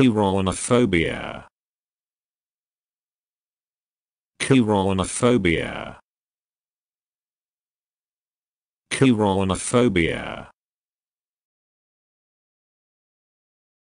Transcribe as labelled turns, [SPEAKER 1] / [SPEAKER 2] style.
[SPEAKER 1] Chironophobia. Chironophobia.
[SPEAKER 2] Chironophobia.